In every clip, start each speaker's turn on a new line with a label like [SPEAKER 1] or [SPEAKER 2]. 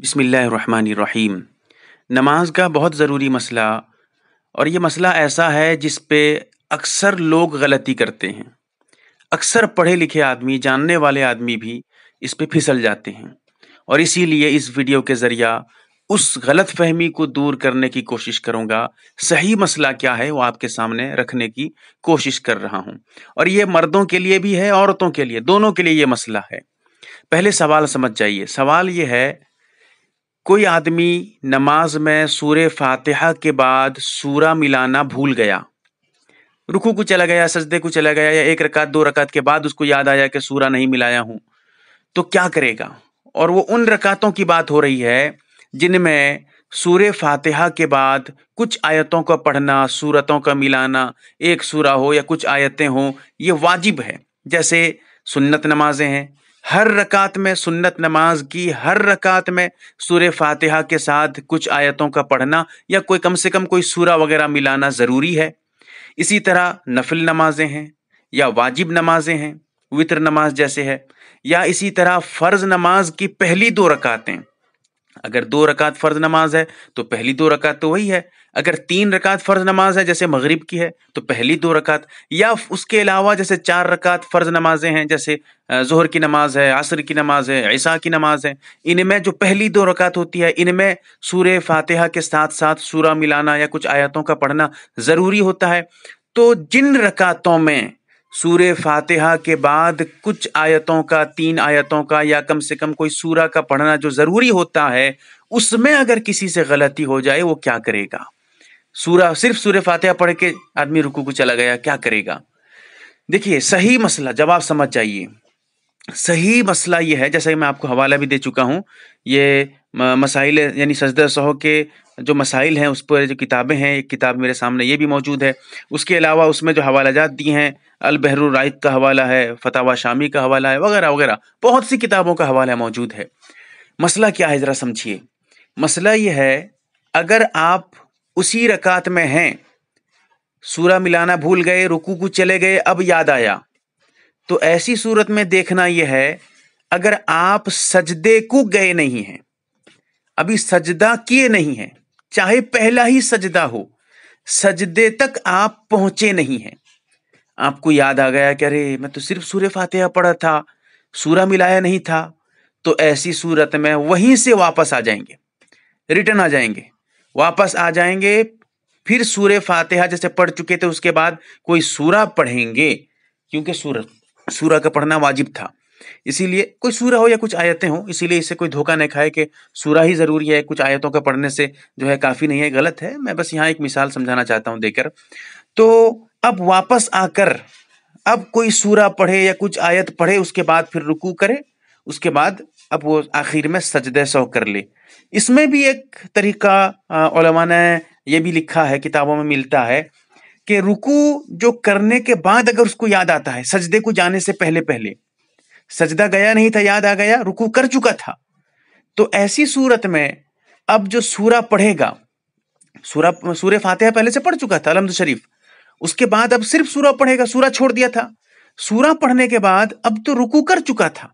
[SPEAKER 1] बिसमीम नमाज का बहुत ज़रूरी मसला और ये मसला ऐसा है जिस पे अक्सर लोग गलती करते हैं अक्सर पढ़े लिखे आदमी जानने वाले आदमी भी इस पे फिसल जाते हैं और इसीलिए इस वीडियो के ज़रिया उस गलत फहमी को दूर करने की कोशिश करूँगा सही मसला क्या है वो आपके सामने रखने की कोशिश कर रहा हूँ और ये मर्दों के लिए भी है औरतों के लिए दोनों के लिए ये मसला है पहले सवाल समझ जाइए सवाल ये है कोई आदमी नमाज में सूर्य फातिहा के बाद सूरा मिलाना भूल गया रुकू को चला गया सजदे को चला गया या एक रकात दो रकात के बाद उसको याद आया कि सूरा नहीं मिलाया हूँ तो क्या करेगा और वो उन रकातों की बात हो रही है जिनमें सूर्य फातिहा के बाद कुछ आयतों का पढ़ना सूरतों का मिलाना एक सूरा हो या कुछ आयतें हों ये वाजिब है जैसे सुन्नत नमाजें हैं हर रकात में सुन्नत नमाज की हर रकात में सुर फातिहा के साथ कुछ आयतों का पढ़ना या कोई कम से कम कोई सूरा वगैरह मिलाना ज़रूरी है इसी तरह नफिल नमाजें हैं या वाजिब नमाजें हैं वितर नमाज जैसे है या इसी तरह फ़र्ज़ नमाज की पहली दो रकातें अगर दो रकात फ़र्ज़ नमाज है तो पहली दो रकात तो वही है अगर तीन रकात फ़र्ज़ नमाज है जैसे मगरिब की है तो पहली दो रकात या उसके अलावा जैसे चार रकात फ़र्ज़ नमाजें हैं जैसे जहर की नमाज है असर की नमाज है ऐसा की नमाज है इनमें जो पहली दो रकात होती है इनमें सूर्य फातिहा के साथ साथ सूर मिलाना या कुछ आयतों का पढ़ना ज़रूरी होता है तो जिन रकातों में सूर्य फातिहा के बाद कुछ आयतों का तीन आयतों का या कम से कम कोई सूरा का पढ़ना जो ज़रूरी होता है उसमें अगर किसी से गलती हो जाए वो क्या करेगा सूरा सिर्फ सूर्य फातिहा पढ़ के आदमी रुकू को चला गया क्या करेगा देखिए सही मसला जवाब समझ जाइए सही मसला यह है कि मैं आपको हवाला भी दे चुका हूं ये मसाइल यानी सजद सहो के जो मसाइल हैं उस पर जो किताबें हैं एक किताब मेरे सामने ये भी मौजूद है उसके अलावा उसमें जो हवाला जात दिए हैं अलबहरू राइत का हवाला है फतावा शामी का हवाला है वगैरह वगैरह बहुत सी किताबों का हवाला मौजूद है मसला क्या है ज़रा समझिए मसला ये है अगर आप उसी रकात में हैं सूरा मिलाना भूल गए रुकू को चले गए अब याद आया तो ऐसी सूरत में देखना यह है अगर आप सजदे को गए नहीं हैं अभी सजदा किए नहीं हैं चाहे पहला ही सजदा हो सजदे तक आप पहुंचे नहीं हैं आपको याद आ गया कि अरे मैं तो सिर्फ सूर्य फातिहा पढ़ा था सूरा मिलाया नहीं था तो ऐसी सूरत में वहीं से वापस आ जाएंगे रिटर्न आ जाएंगे वापस आ जाएंगे फिर सूर्य फातिहा जैसे पढ़ चुके थे उसके बाद कोई सूरा पढ़ेंगे क्योंकि सूरत सूरा का पढ़ना वाजिब था इसीलिए कोई सूरा हो या कुछ आयतें हो इसीलिए इससे कोई धोखा नहीं खाए कि सूरा ही ज़रूरी है कुछ आयतों का पढ़ने से जो है काफ़ी नहीं है गलत है मैं बस यहाँ एक मिसाल समझाना चाहता हूँ देकर तो अब वापस आकर अब कोई सूरा पढ़े या कुछ आयत पढ़े उसके बाद फिर रुकू करे उसके बाद अब वो आखिर में सजदे सौ कर ले इसमें भी एक तरीका ने यह भी लिखा है किताबों में मिलता है कि रुकू जो करने के बाद अगर उसको याद आता है सजदे को जाने से पहले पहले सजदा गया नहीं था याद आ गया रुकू कर चुका था तो ऐसी सूरत में अब जो सूरा पढ़ेगा सूरा सूर्य फातिहा पहले से पढ़ चुका था अलमद शरीफ उसके बाद अब सिर्फ सूरा पढ़ेगा सूरा छोड़ दिया था सूरा पढ़ने के बाद अब तो रुकू कर चुका था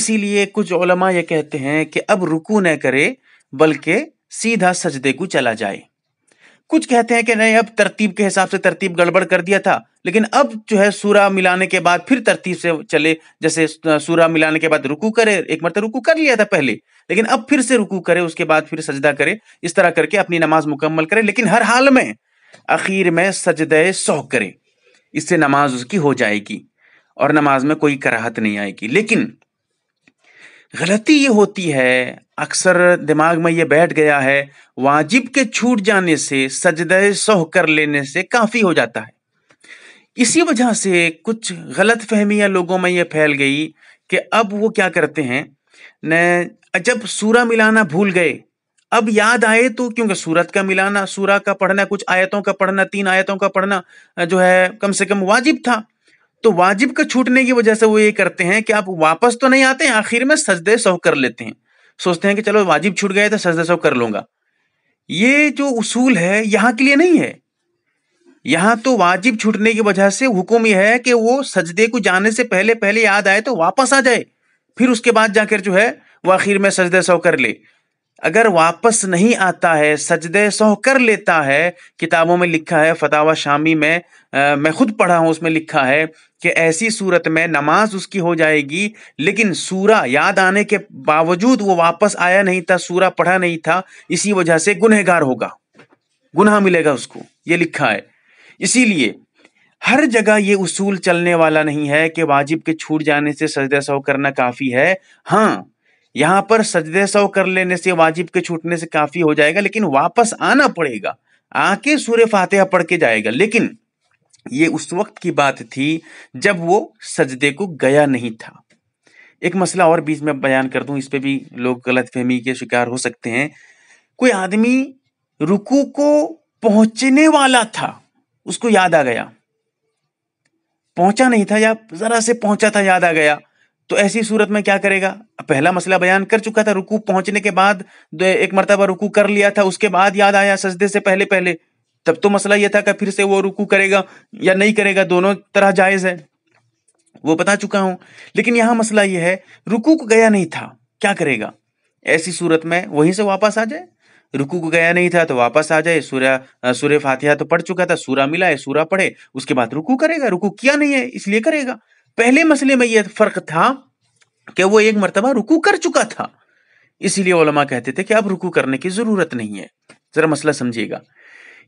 [SPEAKER 1] इसीलिए कुछ ओलमा ये कहते हैं कि अब रुकू न करे बल्कि सीधा सजदे को चला जाए कुछ कहते हैं कि नहीं अब तरतीब के हिसाब से तरतीब गड़बड़ कर दिया था लेकिन अब जो है सूरा मिलाने के बाद फिर तरतीब से चले जैसे सूरा मिलाने के बाद रुकू करे एक मरतब रुकू कर लिया था पहले लेकिन अब फिर से रुकू करे उसके बाद फिर सजदा करे इस तरह करके अपनी नमाज मुकम्मल करे लेकिन हर हाल में आखिर में सजद सौ करे इससे नमाज उसकी हो जाएगी और नमाज में कोई कराहत नहीं आएगी लेकिन गलती ये होती है अक्सर दिमाग में ये बैठ गया है वाजिब के छूट जाने से सजदे सह कर लेने से काफ़ी हो जाता है इसी वजह से कुछ गलत फहमियाँ लोगों में ये फैल गई कि अब वो क्या करते हैं न जब सूरा मिलाना भूल गए अब याद आए तो क्योंकि सूरत का मिलाना सूरा का पढ़ना कुछ आयतों का पढ़ना तीन आयतों का पढ़ना जो है कम से कम वाजिब था तो वाजिब का छूटने की वजह से वो ये करते हैं कि आप वापस तो नहीं आते आखिर में सजदे सह कर लेते हैं सोचते हैं कि चलो वाजिब छूट गए तो सजदा सब कर लूंगा ये जो उसूल है यहां के लिए नहीं है यहां तो वाजिब छूटने की वजह से हुक्म यह है कि वो सजदे को जाने से पहले पहले याद आए तो वापस आ जाए फिर उसके बाद जाकर जो है वह आखिर में सजदे सौ कर ले अगर वापस नहीं आता है सजदे सौ कर लेता है किताबों में लिखा है फतावा शामी में आ, मैं खुद पढ़ा हूं उसमें लिखा है कि ऐसी सूरत में नमाज उसकी हो जाएगी लेकिन सूरा याद आने के बावजूद वो वापस आया नहीं था सूरा पढ़ा नहीं था इसी वजह से गुनहगार होगा गुनाह मिलेगा उसको ये लिखा है इसीलिए हर जगह ये उसूल चलने वाला नहीं है कि वाजिब के छूट जाने से सजदा सौ करना काफ़ी है हाँ यहाँ पर सजदे सौ कर लेने से वाजिब के छूटने से काफी हो जाएगा लेकिन वापस आना पड़ेगा आके सूर्य फातिहा पढ़ के जाएगा लेकिन ये उस वक्त की बात थी जब वो सजदे को गया नहीं था एक मसला और बीच में बयान कर दूं इस पे भी लोग गलत फहमी के शिकार हो सकते हैं कोई आदमी रुकू को पहुंचने वाला था उसको याद आ गया पहुंचा नहीं था या जरा से पहुंचा था याद आ गया तो ऐसी सूरत में क्या करेगा पहला मसला बयान कर चुका था रुकू पहुंचने के बाद एक मरतबा रुकू कर लिया था उसके बाद याद आया सजदे से पहले पहले तब तो मसला यह था कि फिर से वो रुकू करेगा या नहीं करेगा दोनों तरह जायज है वो बता चुका हूं लेकिन यहां मसला यह है रुकू को गया नहीं था क्या करेगा ऐसी सूरत में वहीं से वापस आ जाए रुकू को गया नहीं था तो वापस आ जाए सूर्य सूर्य फातिहा तो पढ़ चुका था सूरा मिला है सूरा पढ़े उसके बाद रुकू करेगा रुकू किया नहीं है इसलिए करेगा पहले मसले में यह फर्क था कि वो एक मरतबा रुकू कर चुका था इसीलिए ओलमा कहते थे कि अब रुकू करने की ज़रूरत नहीं है ज़रा मसला समझिएगा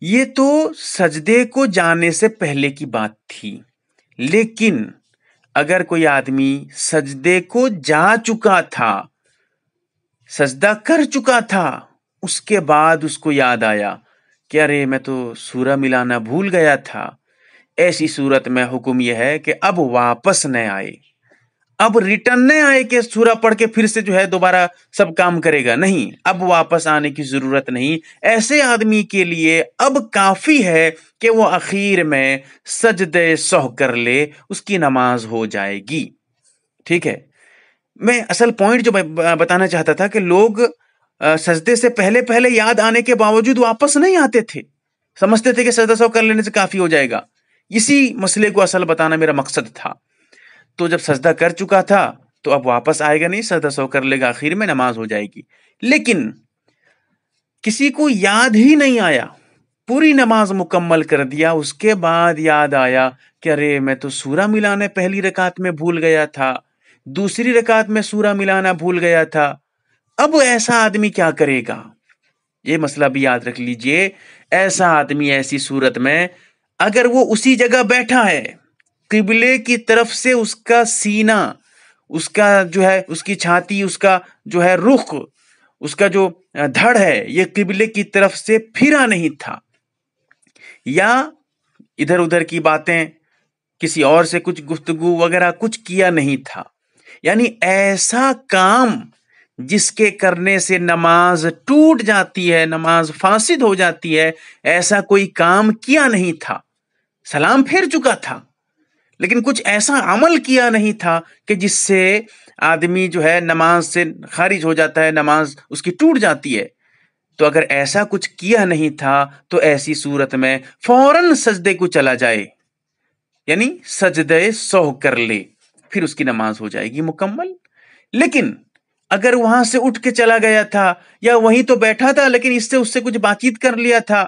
[SPEAKER 1] ये तो सजदे को जाने से पहले की बात थी लेकिन अगर कोई आदमी सजदे को जा चुका था सजदा कर चुका था उसके बाद उसको याद आया कि अरे मैं तो सूरा मिलाना भूल गया था ऐसी सूरत में हुक्म यह है कि अब वापस न आए अब रिटर्न न आए कि सूरा पढ़ के फिर से जो है दोबारा सब काम करेगा नहीं अब वापस आने की जरूरत नहीं ऐसे आदमी के लिए अब काफी है कि वो आखिर में सजदे सह कर ले उसकी नमाज हो जाएगी ठीक है मैं असल पॉइंट जो बताना चाहता था कि लोग सजदे से पहले पहले याद आने के बावजूद वापस नहीं आते थे समझते थे कि सजदा सौ कर लेने से काफी हो जाएगा इसी मसले को असल बताना मेरा मकसद था तो जब सजदा कर चुका था तो अब वापस आएगा नहीं सजदा सो कर लेगा आखिर में नमाज हो जाएगी लेकिन किसी को याद ही नहीं आया पूरी नमाज मुकम्मल कर दिया उसके बाद याद आया कि अरे मैं तो सूरा मिलाने पहली रकात में भूल गया था दूसरी रकात में सूरा मिलाना भूल गया था अब ऐसा आदमी क्या करेगा ये मसला भी याद रख लीजिए ऐसा आदमी ऐसी सूरत में अगर वो उसी जगह बैठा है किबले की तरफ से उसका सीना उसका जो है उसकी छाती उसका जो है रुख उसका जो धड़ है ये किबले की तरफ से फिरा नहीं था या इधर उधर की बातें किसी और से कुछ गुफ्तगु वगैरह कुछ किया नहीं था यानी ऐसा काम जिसके करने से नमाज टूट जाती है नमाज फासिद हो जाती है ऐसा कोई काम किया नहीं था सलाम फेर चुका था लेकिन कुछ ऐसा अमल किया नहीं था कि जिससे आदमी जो है नमाज से खारिज हो जाता है नमाज उसकी टूट जाती है तो अगर ऐसा कुछ किया नहीं था तो ऐसी सूरत में फौरन सजदे को चला जाए यानी सजदे सौ कर ले फिर उसकी नमाज हो जाएगी मुकम्मल लेकिन अगर वहां से उठ के चला गया था या वहीं तो बैठा था लेकिन इससे उससे कुछ बातचीत कर लिया था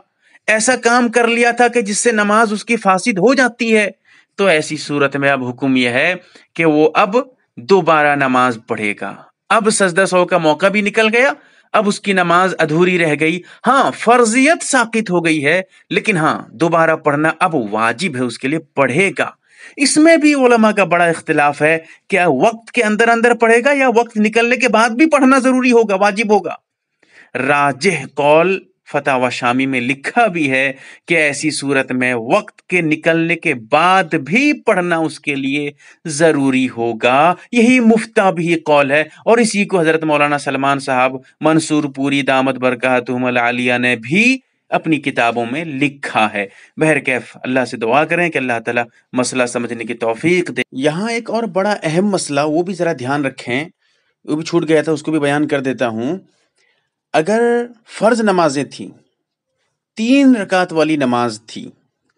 [SPEAKER 1] ऐसा काम कर लिया था कि जिससे नमाज उसकी फासिद हो जाती है तो ऐसी सूरत में अब हुक्म यह है कि वो अब दोबारा नमाज पढ़ेगा अब सजदा सौ का मौका भी निकल गया अब उसकी नमाज अधूरी रह गई हाँ फर्जियत साकित हो गई है लेकिन हाँ दोबारा पढ़ना अब वाजिब है उसके लिए पढ़ेगा इसमें भी ओलमा का बड़ा इख्तिलाफ है क्या वक्त के अंदर अंदर पढ़ेगा या वक्त निकलने के बाद भी पढ़ना जरूरी होगा वाजिब होगा राजह कौल फतेह शामी में लिखा भी है कि ऐसी सूरत में वक्त के निकलने के बाद भी पढ़ना उसके लिए ज़रूरी होगा यही मुफ्ता भी कौल है और इसी को हज़रत मौलाना सलमान साहब मंसूर पूरी दामद बरकातहमल आलिया ने भी अपनी किताबों में लिखा है बहर कैफ अल्लाह से दुआ करें कि अल्लाह ताला मसला समझने की तौफीक दे यहाँ एक और बड़ा अहम मसला वो भी ज़रा ध्यान रखें वो भी छूट गया था उसको भी बयान कर देता हूँ अगर फ़र्ज नमाजें थी तीन रकात वाली नमाज थी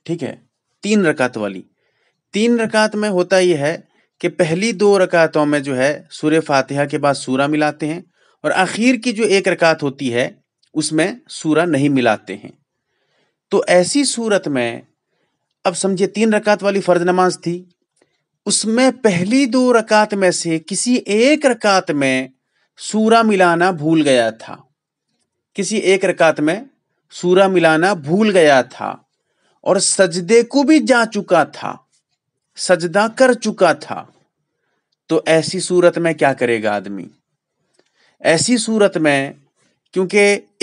[SPEAKER 1] ठीक है तीन रकात वाली तीन रकात में होता यह है कि पहली दो रकातों में जो है सूर्य फातिहा के बाद सूरा मिलाते हैं और आखिर की जो एक रकात होती है उसमें सूरा नहीं मिलाते हैं तो ऐसी सूरत में अब समझिए तीन रकात वाली फ़र्ज नमाज थी उसमें पहली दो रकात में से किसी एक रकात में सूरा मिलाना भूल गया था किसी एक रकात में सूरा मिलाना भूल गया था और सजदे को भी जा चुका था सजदा कर चुका था तो ऐसी सूरत में क्या करेगा आदमी ऐसी सूरत में क्योंकि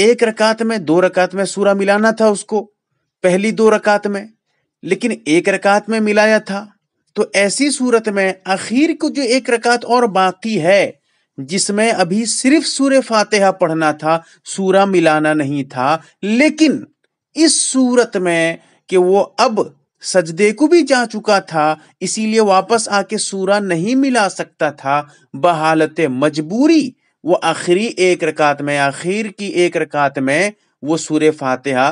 [SPEAKER 1] एक रकात में दो रकात में सूरा मिलाना था उसको पहली दो रकात में लेकिन एक रकात में मिलाया था तो ऐसी सूरत में आखिर को जो एक रकात और बाकी है जिसमें अभी सिर्फ सूर्य फातेहा पढ़ना था सूरा मिलाना नहीं था लेकिन इस सूरत में कि वो अब सजदे को भी जा चुका था इसीलिए वापस आके सूरा नहीं मिला सकता था बहालत मजबूरी वो आखिरी एक रकात में आखिर की एक रकात में वो सूर्य फातेहा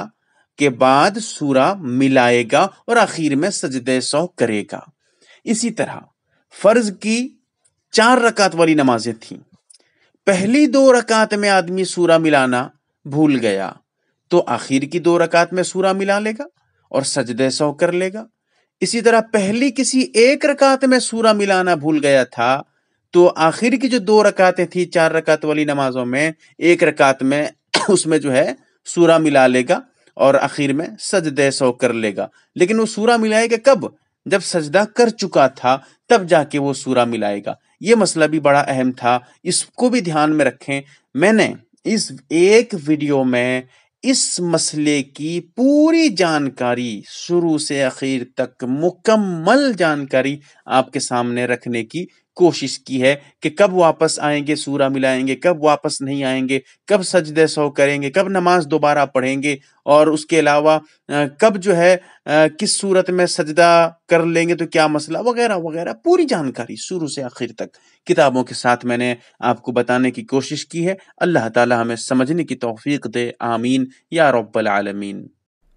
[SPEAKER 1] के बाद सूरा मिलाएगा और आखिर में सजदे सौ करेगा इसी तरह फर्ज की चार रकात वाली नमाजें थीं पहली दो रकात में आदमी सूरा मिलाना भूल गया तो आखिर की दो रकात में सूरा मिला लेगा और सजदे सौ कर लेगा इसी तरह पहली किसी एक रकात में सूरा मिलाना भूल गया था तो आखिर की जो दो रकातें थी चार रकात वाली नमाजों में एक रकात में उसमें जो है सूरा मिला लेगा और आखिर में सजदे सौ कर लेगा लेकिन वो सूरा मिलाएगा कब जब सजदा कर चुका था तब जाके वो सूरा मिलाएगा ये मसला भी बड़ा अहम था इसको भी ध्यान में रखें मैंने इस एक वीडियो में इस मसले की पूरी जानकारी शुरू से आखिर तक मुकम्मल जानकारी आपके सामने रखने की कोशिश की है कि कब वापस आएंगे सूरा मिलाएंगे कब वापस नहीं आएंगे कब सजदे सौ करेंगे कब नमाज दोबारा पढ़ेंगे और उसके अलावा कब जो है किस सूरत में सजदा कर लेंगे तो क्या मसला वगैरह वगैरह पूरी जानकारी शुरू से आखिर तक किताबों के साथ मैंने आपको बताने की कोशिश की है अल्लाह ताला हमें समझने की तौफीक दे आमीन या रब्बल आलमीन